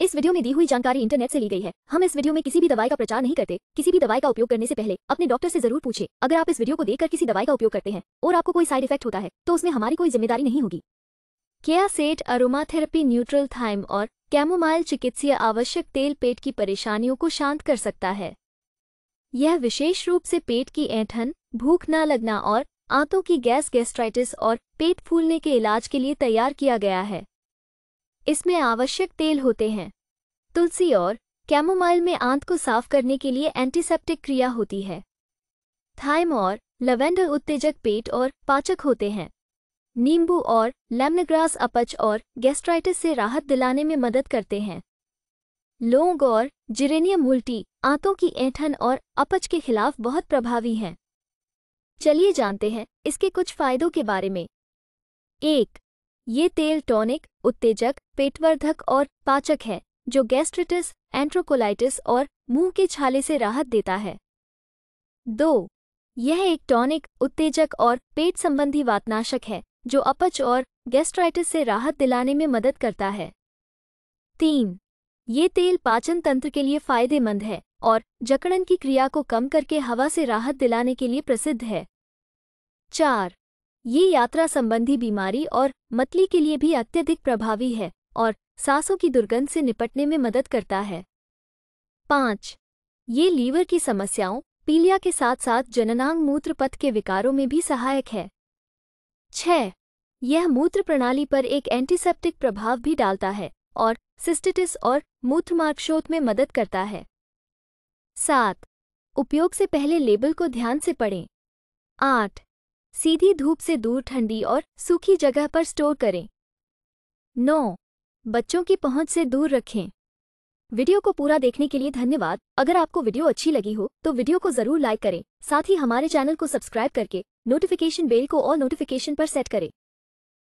इस वीडियो में दी हुई जानकारी इंटरनेट से ली गई है हम इस वीडियो में किसी भी दवाई का प्रचार नहीं करते किसी भी दवाई का उपयोग करने से पहले अपने डॉक्टर से जरूर पूछे अगर आप इस वीडियो को देखकर किसी दवाई का उपयोग करते हैं और आपको कोई साइड इफेक्ट होता है तो उसमें हमारी कोई जिम्मेदारी नहीं होगी क्या सेट अरोमाथेरेपी न्यूट्रल थाइम और कैमोमाइल चिकित्सीय आवश्यक तेल पेट की परेशानियों को शांत कर सकता है यह विशेष रूप से पेट की ऐठन भूख न लगना और आंतों की गैस गैस्ट्राइटिस और पेट फूलने के इलाज के लिए तैयार किया गया है इसमें आवश्यक तेल होते हैं तुलसी और कैमोमाइल में आंत को साफ करने के लिए एंटीसेप्टिक क्रिया होती है थाइम और लवेंडर उत्तेजक पेट और पाचक होते हैं नींबू और लेमनग्रास अपच और गैस्ट्राइटिस से राहत दिलाने में मदद करते हैं लोंग और जिरेनियम उल्टी आंतों की ऐंठन और अपच के खिलाफ बहुत प्रभावी हैं चलिए जानते हैं इसके कुछ फायदों के बारे में एक ये तेल टॉनिक उत्तेजक पेटवर्धक और पाचक है जो गैस्ट्रिटिस एंट्रोकोलाइटिस और मुंह के छाले से राहत देता है दो यह एक टॉनिक उत्तेजक और पेट संबंधी वातनाशक है जो अपच और गैस्ट्राइटिस से राहत दिलाने में मदद करता है तीन ये तेल पाचन तंत्र के लिए फायदेमंद है और जकड़न की क्रिया को कम करके हवा से राहत दिलाने के लिए प्रसिद्ध है चार ये यात्रा संबंधी बीमारी और मतली के लिए भी अत्यधिक प्रभावी है और सांसों की दुर्गंध से निपटने में मदद करता है पाँच ये लीवर की समस्याओं पीलिया के साथ साथ जननांग मूत्र पथ के विकारों में भी सहायक है छ यह मूत्र प्रणाली पर एक एंटीसेप्टिक प्रभाव भी डालता है और सिस्टिटिस और मूत्रमार्गशोथ में मदद करता है सात उपयोग से पहले लेबल को ध्यान से पढ़ें आठ सीधी धूप से दूर ठंडी और सूखी जगह पर स्टोर करें नौ बच्चों की पहुंच से दूर रखें वीडियो को पूरा देखने के लिए धन्यवाद अगर आपको वीडियो अच्छी लगी हो तो वीडियो को जरूर लाइक करें साथ ही हमारे चैनल को सब्सक्राइब करके नोटिफिकेशन बेल को ऑल नोटिफिकेशन पर सेट करें